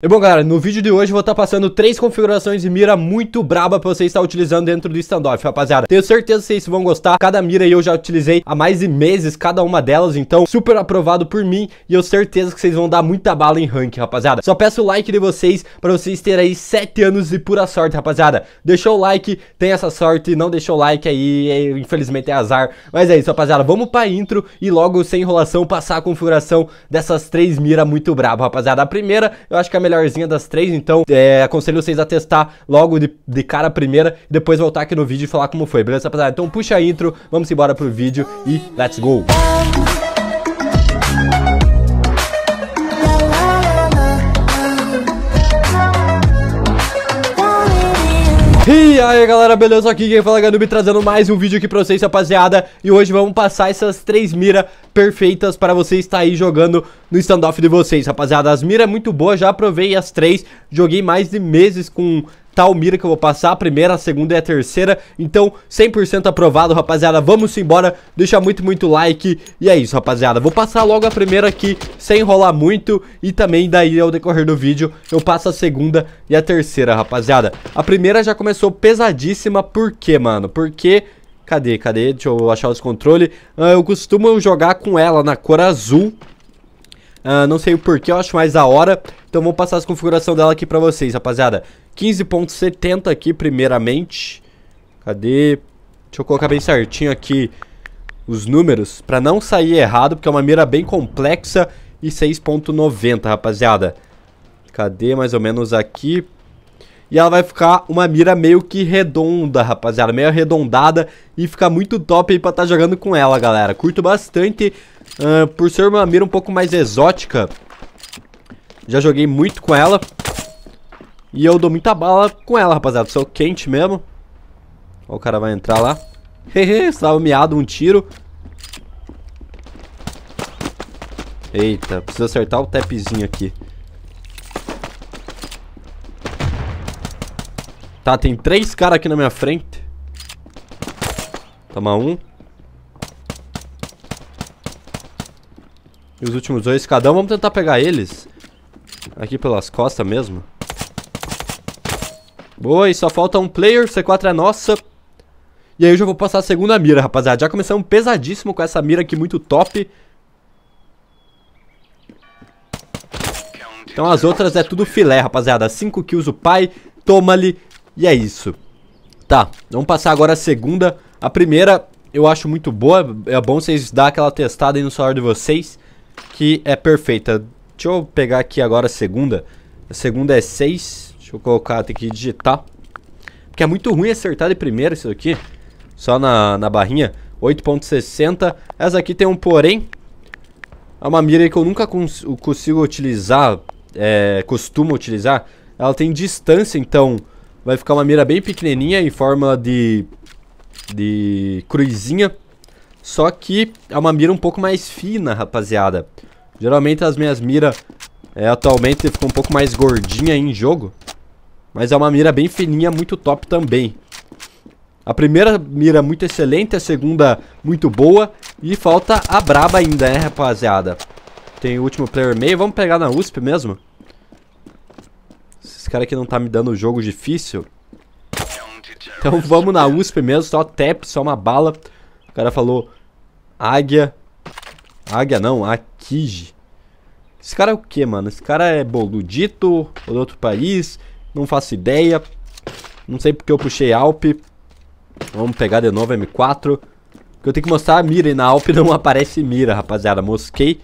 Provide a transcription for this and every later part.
E bom galera, no vídeo de hoje eu vou estar tá passando três configurações de mira muito braba pra você estar utilizando dentro do standoff, rapaziada. Tenho certeza que vocês vão gostar, cada mira eu já utilizei há mais de meses, cada uma delas, então super aprovado por mim e eu certeza que vocês vão dar muita bala em rank, rapaziada. Só peço o like de vocês pra vocês terem aí sete anos de pura sorte, rapaziada. Deixou o like, tem essa sorte, não deixou o like aí, é, infelizmente é azar. Mas é isso, rapaziada, vamos pra intro e logo sem enrolação passar a configuração dessas três miras muito braba, rapaziada. A primeira, eu acho que é a melhorzinha das três, então é, aconselho vocês a testar logo de, de cara primeira e depois voltar aqui no vídeo e falar como foi, beleza, rapaziada? Então puxa a intro, vamos embora pro vídeo e let's go! Música E aí galera, beleza? Aqui quem fala é Ganube trazendo mais um vídeo aqui pra vocês, rapaziada E hoje vamos passar essas três miras perfeitas para você estar aí jogando no standoff de vocês, rapaziada As miras é muito boa, já provei as três Joguei mais de meses com tal mira que eu vou passar, a primeira, a segunda e a terceira. Então, 100% aprovado, rapaziada. Vamos embora, deixa muito, muito like. E é isso, rapaziada. Vou passar logo a primeira aqui, sem enrolar muito. E também daí, ao decorrer do vídeo, eu passo a segunda e a terceira, rapaziada. A primeira já começou pesadíssima, por quê, mano? Porque... Cadê, cadê? Deixa eu achar os controles. Ah, eu costumo jogar com ela na cor azul, Uh, não sei o porquê, eu acho mais da hora. Então vou passar as configurações dela aqui pra vocês, rapaziada. 15.70 aqui, primeiramente. Cadê? Deixa eu colocar bem certinho aqui os números, para não sair errado, porque é uma mira bem complexa. E 6.90, rapaziada. Cadê? Mais ou menos aqui. E ela vai ficar uma mira meio que redonda, rapaziada. Meio arredondada e fica muito top aí pra estar tá jogando com ela, galera. Curto bastante uh, por ser uma mira um pouco mais exótica. Já joguei muito com ela. E eu dou muita bala com ela, rapaziada. Sou quente mesmo. Ó, o cara vai entrar lá. Hehe, estava meado um tiro. Eita, preciso acertar o tapzinho aqui. Tá, tem três caras aqui na minha frente. Toma um. E os últimos dois, cada um, vamos tentar pegar eles. Aqui pelas costas mesmo. Boa, e só falta um player, C4 é nossa. E aí eu já vou passar a segunda mira, rapaziada. Já começamos pesadíssimo com essa mira aqui muito top. Então as outras é tudo filé, rapaziada. 5 kills o pai, toma-lhe, e é isso. Tá, vamos passar agora a segunda. A primeira eu acho muito boa, é bom vocês dar aquela testada aí no celular de vocês, que é perfeita. Deixa eu pegar aqui agora a segunda. A segunda é 6, Deixa eu colocar, tem que digitar. Porque é muito ruim acertar de primeira isso aqui. Só na, na barrinha. 8.60. Essa aqui tem um porém. É uma mira que eu nunca cons consigo utilizar. É, costumo utilizar. Ela tem distância, então vai ficar uma mira bem pequenininha em forma de, de cruzinha. Só que é uma mira um pouco mais fina, rapaziada. Geralmente as minhas miras é, atualmente ficam um pouco mais gordinha em jogo. Mas é uma mira bem fininha, muito top também. A primeira mira muito excelente, a segunda muito boa. E falta a braba ainda, né, rapaziada? Tem o último player meio. Vamos pegar na USP mesmo? Esse cara aqui não tá me dando o jogo difícil. Então vamos na USP mesmo. Só tap, só uma bala. O cara falou... Águia. Águia não, Akiji. Esse cara é o que, mano? Esse cara é boludito ou de outro país? Não faço ideia. Não sei porque eu puxei Alp. Vamos pegar de novo M4. Porque eu tenho que mostrar é a mira e na Alp não aparece mira, rapaziada. Mosquei.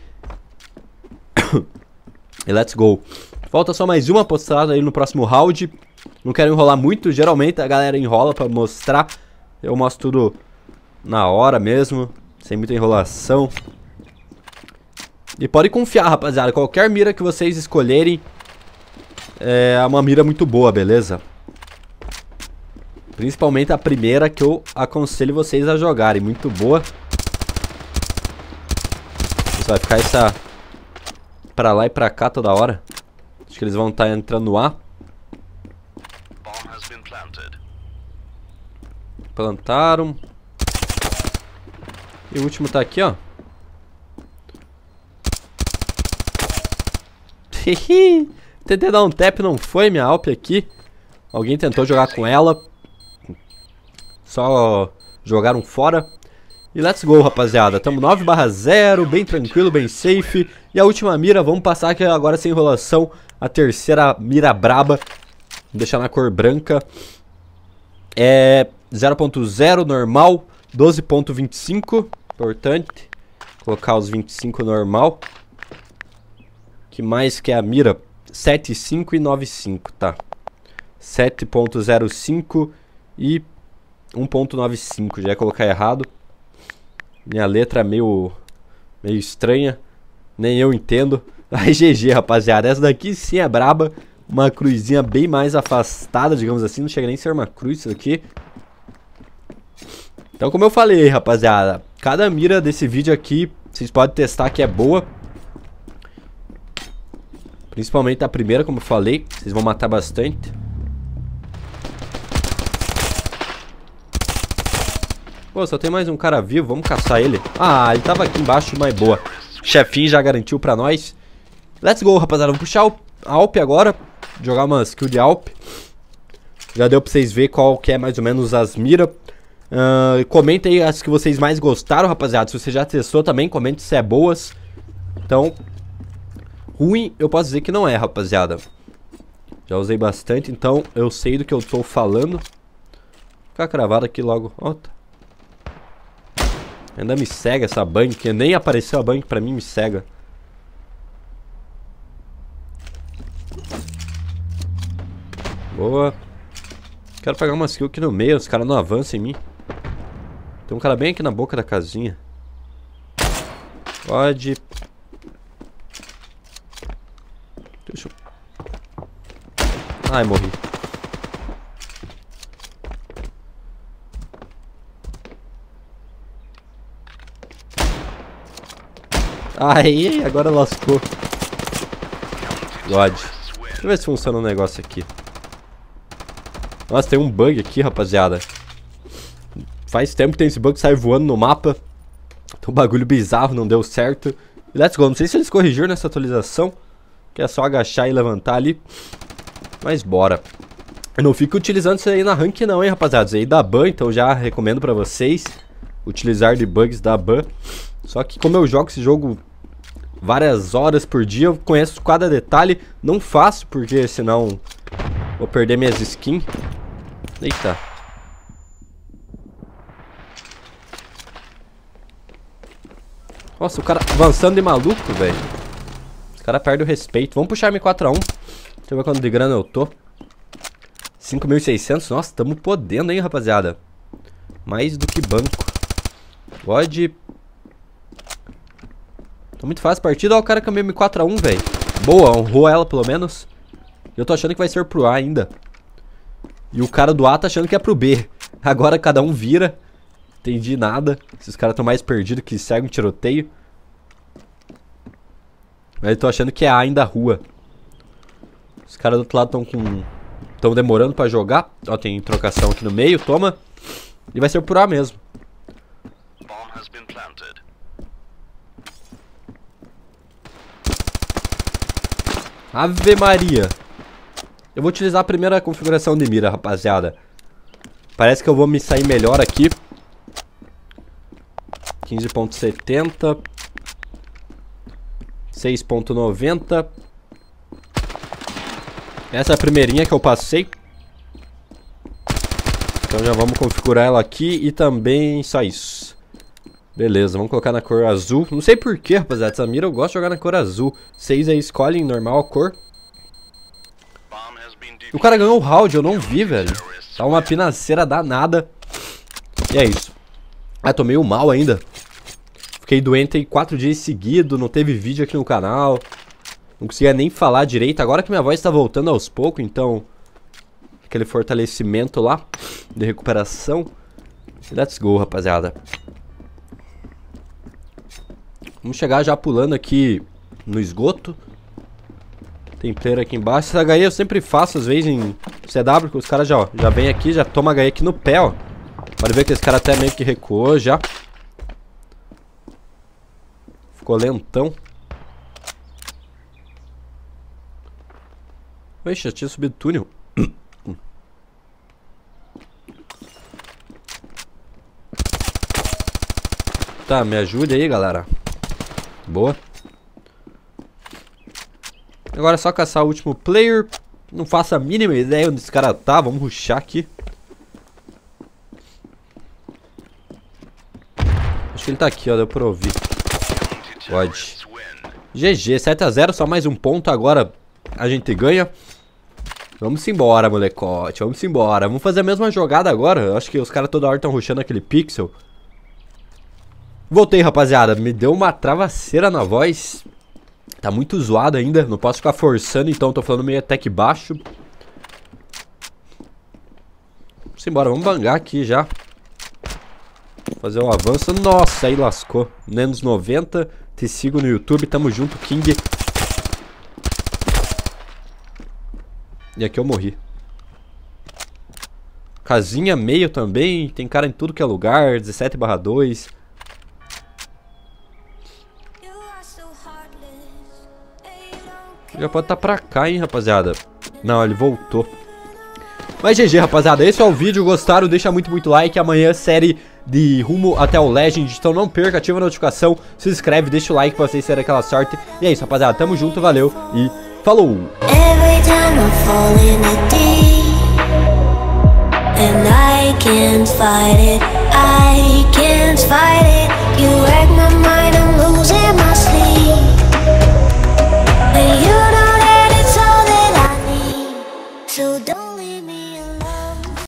e let's go. Falta só mais uma postada aí no próximo round. Não quero enrolar muito. Geralmente a galera enrola pra mostrar. Eu mostro tudo na hora mesmo. Sem muita enrolação. E pode confiar, rapaziada. Qualquer mira que vocês escolherem, é uma mira muito boa, beleza? Principalmente a primeira que eu aconselho vocês a jogarem, muito boa. vai ficar essa pra lá e pra cá toda hora. Acho que eles vão estar tá entrando no ar. Plantaram. E o último tá aqui, ó. Hehe. Tentei dar um tap, não foi minha Alp aqui. Alguém tentou jogar com ela. Só jogaram fora. E let's go, rapaziada. Tamo 9 barra 0, bem tranquilo, bem safe. E a última mira, vamos passar aqui agora sem enrolação. A terceira mira braba. Vou deixar na cor branca. É 0.0 normal, 12.25, importante. Colocar os 25 normal. que mais que é a mira? 75 e 95, tá? 7.05 e 1.95, já ia colocar errado. Minha letra é meio, meio estranha, nem eu entendo. Aí GG, rapaziada, essa daqui sim é braba. Uma cruzinha bem mais afastada, digamos assim, não chega nem a ser uma cruz isso aqui Então como eu falei, rapaziada, cada mira desse vídeo aqui, vocês podem testar que é boa. Principalmente a primeira, como eu falei, vocês vão matar bastante. Pô, só tem mais um cara vivo, vamos caçar ele. Ah, ele tava aqui embaixo, mas boa. Chefinho já garantiu pra nós. Let's go, rapaziada. vamos puxar o Alp agora. Jogar uma skill de Alp. Já deu pra vocês ver qual que é mais ou menos as miras. Uh, ah, comenta aí as que vocês mais gostaram, rapaziada. Se você já testou também, comente se é boas. Então, ruim eu posso dizer que não é, rapaziada. Já usei bastante, então eu sei do que eu estou falando. Vou ficar cravado aqui logo. Ó, tá. Ainda me cega essa bank. Nem apareceu a bank pra mim, me cega. Boa. Quero pegar uma skill aqui no meio, os caras não avançam em mim. Tem um cara bem aqui na boca da casinha. Pode Ai, morri. Aí, agora lascou. God. Deixa eu ver se funciona um negócio aqui. Nossa, tem um bug aqui, rapaziada. Faz tempo que tem esse bug, sai voando no mapa. Tem um bagulho bizarro, não deu certo. Let's go. Não sei se eles corrigiram nessa atualização. Que é só agachar e levantar ali. Mas bora. Eu não fico utilizando isso aí na rank não, hein, rapaziada. Isso aí da ban, então já recomendo pra vocês utilizar de bugs da ban. Só que como eu jogo esse jogo várias horas por dia, eu conheço cada detalhe. Não faço, porque senão vou perder minhas skins. Eita. Nossa, o cara avançando de maluco, velho. Os caras perdem o respeito. Vamos puxar M4A1. Deixa eu ver quanto de grana eu tô. 5.600. Nossa, tamo podendo, hein, rapaziada. Mais do que banco. Pode. Tá muito fácil a partida. Ó, o cara cambiou M4A1, velho. Boa, honrou ela pelo menos. Eu tô achando que vai ser pro A ainda. E o cara do A tá achando que é pro B. Agora cada um vira. Entendi nada. Esses caras tão mais perdidos que segue um tiroteio. Mas eu tô achando que é A ainda rua. Os caras do outro lado estão com... Estão demorando pra jogar. Ó, tem trocação aqui no meio. Toma. E vai ser por A mesmo. Ave Maria. Eu vou utilizar a primeira configuração de mira, rapaziada. Parece que eu vou me sair melhor aqui. 15.70. 6.90. Essa é a primeirinha que eu passei. Então já vamos configurar ela aqui e também só isso. Beleza, vamos colocar na cor azul. Não sei porquê, rapaziada. Essa mira eu gosto de jogar na cor azul. Vocês aí escolhem normal a cor. O cara ganhou o round, eu não vi, velho. Tá uma pinaceira danada. E é isso. Ah, tomei meio mal ainda. Fiquei doente aí quatro dias seguidos, não teve vídeo aqui no canal. Não conseguia nem falar direito. Agora que minha voz tá voltando aos poucos, então. Aquele fortalecimento lá de recuperação. Let's go, rapaziada. Vamos chegar já pulando aqui no esgoto. Tem player aqui embaixo. Essa HE eu sempre faço, às vezes, em CW, que os caras já, já vem aqui, já toma HE aqui no pé, ó. Pode ver que esse cara até meio que recuou já. Ficou lentão. Oxe, já tinha subido túnel. Tá, me ajude aí, galera. Boa. Agora é só caçar o último player. Não faço a mínima ideia onde esse cara tá. Vamos ruxar aqui. Acho que ele tá aqui, ó. Deu pra ouvir. Pode. GG, 7x0. Só mais um ponto. Agora a gente ganha. Vamos embora, molecote. Vamos embora. Vamos fazer a mesma jogada agora. Acho que os caras toda hora estão rushando aquele pixel. Voltei, rapaziada. Me deu uma travaceira na voz. Tá muito zoado ainda. Não posso ficar forçando, então tô falando meio até que baixo. Vamos embora. Vamos bangar aqui já. Fazer um avanço. Nossa, aí lascou. Menos 90. Te sigo no YouTube. Tamo junto, King. E aqui eu morri. Casinha meio também, tem cara em tudo que é lugar, 17 barra 2. Já pode estar tá pra cá, hein, rapaziada. Não, ele voltou. Mas GG, rapaziada, esse é o vídeo. Gostaram? Deixa muito, muito like. Amanhã, série de rumo até o Legend. Então não perca, ativa a notificação, se inscreve, deixa o like pra vocês terem aquela sorte. E é isso, rapaziada. Tamo junto, valeu e falou! downfall in a deep And I can't fight it, I can't fight it You wreck my mind, I'm losing my sleep And you